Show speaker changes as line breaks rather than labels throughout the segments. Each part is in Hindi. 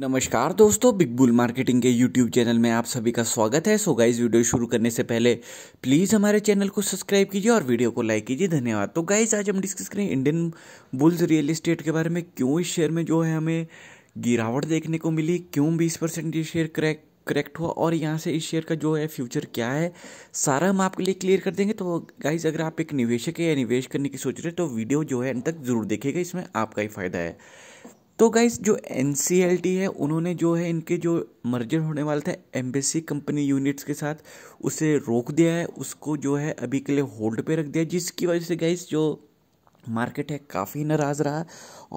नमस्कार दोस्तों बिग बुल मार्केटिंग के यूट्यूब चैनल में आप सभी का स्वागत है सो गाइज वीडियो शुरू करने से पहले प्लीज़ हमारे चैनल को सब्सक्राइब कीजिए और वीडियो को लाइक कीजिए धन्यवाद तो गाइज आज हम डिस्कस करें इंडियन बुल्स रियल इस्टेट के बारे में क्यों इस शेयर में जो है हमें गिरावट देखने को मिली क्यों बीस परसेंट ये शेयर क्रैक करेक्ट हुआ और यहाँ से इस शेयर का जो है फ्यूचर क्या है सारा हम आपके लिए क्लियर कर देंगे तो गाइज अगर आप एक निवेशक है या निवेश करने की सोच रहे हैं तो वीडियो जो है अंत तक जरूर देखेगा इसमें आपका ही फायदा है तो गाइज जो एन है उन्होंने जो है इनके जो मर्जर होने वाला था एम्बेसी कंपनी यूनिट्स के साथ उसे रोक दिया है उसको जो है अभी के लिए होल्ड पे रख दिया जिसकी वजह से गाइज जो मार्केट है काफ़ी नाराज़ रहा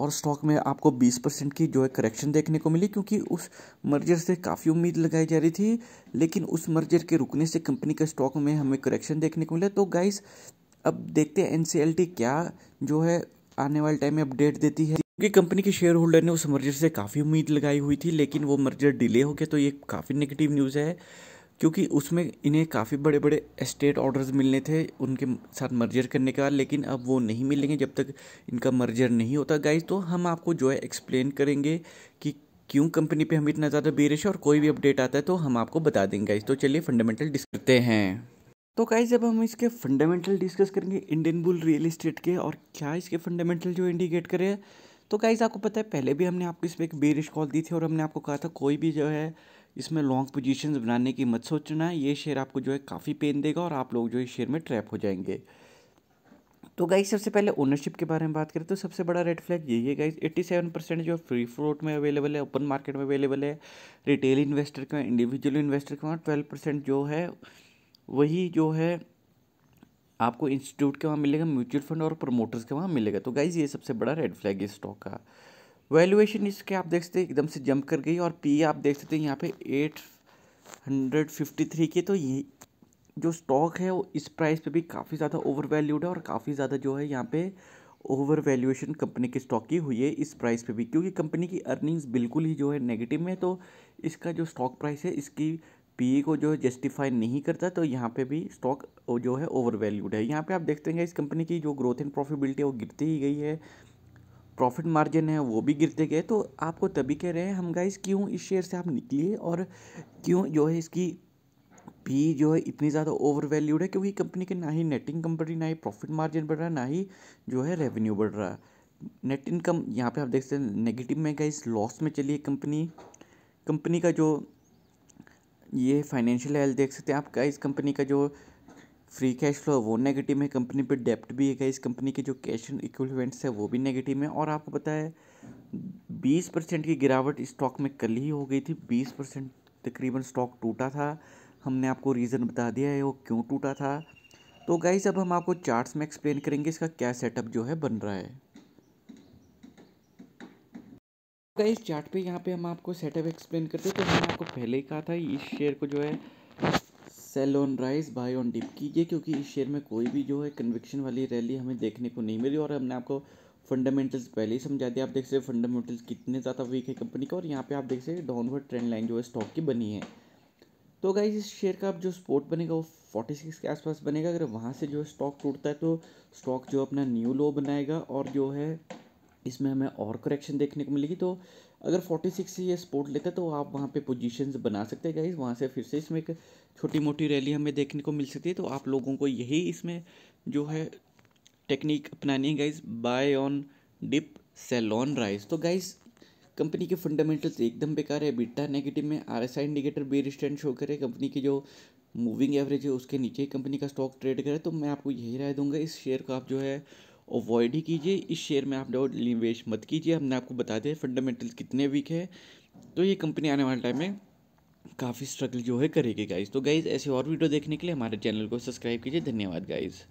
और स्टॉक में आपको 20 परसेंट की जो है करेक्शन देखने को मिली क्योंकि उस मर्जर से काफ़ी उम्मीद लगाई जा रही थी लेकिन उस मर्जर के रुकने से कंपनी के स्टॉक में हमें करेक्शन देखने को मिला तो गाइस अब देखते हैं एन क्या जो है आने वाले टाइम में अपडेट देती है क्योंकि कंपनी के शेयर होल्डर ने उस मर्जर से काफ़ी उम्मीद लगाई हुई थी लेकिन वो मर्जर डिले हो गया तो ये काफ़ी नेगेटिव न्यूज़ है क्योंकि उसमें इन्हें काफ़ी बड़े बड़े एस्टेट ऑर्डर्स मिलने थे उनके साथ मर्जर करने का लेकिन अब वो नहीं मिलेंगे जब तक इनका मर्जर नहीं होता गाइज तो हम आपको जो है एक्सप्लेन करेंगे कि क्यों कंपनी पे हम इतना ज़्यादा बेरिश है और कोई भी अपडेट आता है तो हम आपको बता देंगे गाइज तो चलिए फंडामेंटल डिस्क करते हैं तो गाइज जब हम इसके फंडामेंटल डिस्कस करेंगे इंडियन बुल रियल इस्टेट के और क्या इसके फंडामेंटल जो इंडिकेट करें तो गाइज़ आपको पता है पहले भी हमने आपको इसमें एक बेरिश कॉल दी थी और हमने आपको कहा था कोई भी जो है इसमें लॉन्ग पोजीशंस बनाने की मत सोचना ये शेयर आपको जो है काफ़ी पेन देगा और आप लोग जो है शेयर में ट्रैप हो जाएंगे तो गाइज सबसे पहले ओनरशिप के बारे में बात करें तो सबसे बड़ा रेड फ्लैग यही है गाइज 87 परसेंट जो फ्री फ्लोट में अवेलेबल है ओपन मार्केट में अवेलेबल है रिटेल इन्वेस्टर का इंडिविजुअल इन्वेस्टर का ट्वेल्व परसेंट जो है वही जो है आपको इंस्टीट्यूट के वहाँ मिलेगा म्यूचुअल फंड और प्रमोटर्स के वहाँ मिलेगा तो गाइज ये सबसे बड़ा रेड फ्लैग है स्टॉक का वैल्यूएशन इसके आप देख सकते एकदम से जंप कर गई और पी आप देख सकते हैं यहाँ पे एट हंड्रेड फिफ्टी थ्री के तो ये जो स्टॉक है वो इस प्राइस पे भी काफ़ी ज़्यादा ओवर वैल्यूड है और काफ़ी ज़्यादा जो है यहाँ पे ओवर वैल्यूएशन कंपनी के स्टॉक की हुई है इस प्राइस पे भी क्योंकि कंपनी की अर्निंग्स बिल्कुल ही जो है नेगेटिव में तो इसका जो स्टॉक प्राइस है इसकी पी को जो है जस्टिफाई नहीं करता तो यहाँ पे भी स्टॉक जो है ओवर वैल्यूड है यहाँ पे आप देखते हैं इस कंपनी की जो ग्रोथ एंड प्रॉफिटबिलिटी है वो गिरती ही गई है प्रॉफिट मार्जिन है वो भी गिरते गए तो आपको तभी कह रहे हैं हम गाइस क्यों इस शेयर से आप निकलिए और क्यों जो है इसकी पी जो है इतनी ज़्यादा ओवर वैल्यूड है क्योंकि कंपनी के ना ही नेटिंग कंपनी ना ही प्रॉफिट मार्जिन बढ़ रहा ना ही जो है रेवेन्यू बढ़ रहा नेट इनकम यहाँ पे आप देखते हैं नेगेटिव में गाइस लॉस में चली है कंपनी कंपनी का जो ये फाइनेंशियल हेल्थ देख सकते हैं आप इस कंपनी का जो फ्री कैश फ्लो वो नेगेटिव है कंपनी पे डेप्ट भी है इस कंपनी के जो कैश इक्विपमेंट्स है वो भी नेगेटिव है और आपको पता है बीस परसेंट की गिरावट स्टॉक में कल ही हो गई थी बीस परसेंट तकरीबन स्टॉक टूटा था हमने आपको रीज़न बता दिया है वो क्यों टूटा था तो गाइस अब हम आपको चार्ट्स में एक्सप्लेन करेंगे इसका क्या सेटअप जो है बन रहा है इस तो चार्ट पे यहाँ पे हम आपको सेटअप एक्सप्लेन करते हैं तो मैंने आपको पहले ही कहा था इस शेयर को जो है sell on rise buy on dip कीजिए क्योंकि इस शेयर में कोई भी जो है कन्विक्शन वाली रैली हमें देखने को नहीं मिली और हमने आपको फंडामेंटल्स पहले ही समझा दिया आप देख सकते फंडामेंटल्स कितने ज़्यादा वीक है कंपनी का और यहाँ पे आप देख सकते डाउनवर्ड ट्रेंड लाइन जो है स्टॉक की बनी है तो गाइज इस शेयर का आप जो स्पोर्ट बनेगा वो फोर्टी सिक्स के आसपास बनेगा अगर वहाँ से जो स्टॉक टूटता है तो स्टॉक जो अपना न्यू लो बनाएगा और जो है इसमें हमें और करेक्शन देखने को मिलेगी तो अगर 46 से ये सपोर्ट लेता है तो आप वहाँ पे पोजीशन बना सकते हैं गाइज वहाँ से फिर से इसमें एक छोटी मोटी रैली हमें देखने को मिल सकती है तो आप लोगों को यही इसमें जो है टेक्निक अपनानी है guys buy on dip sell on rise तो गाइज कंपनी के फंडामेंटल्स एकदम बेकार है बिटा नेगेटिव में आर एस आई इंडिकेटर बी स्टैंड शो करे कंपनी की जो मूविंग एवरेज है उसके नीचे कंपनी का स्टॉक ट्रेड करे तो मैं आपको यही राय दूंगा इस शेयर को आप जो है अवॉइड ही कीजिए इस शेयर में आप डाउट निवेश मत कीजिए हमने आपको बता दिया फंडामेंटल कितने वीक है तो ये कंपनी आने वाले टाइम में काफ़ी स्ट्रगल जो है करेगी गाइज तो गाइज़ ऐसे और वीडियो देखने के लिए हमारे चैनल को सब्सक्राइब कीजिए धन्यवाद गाइज़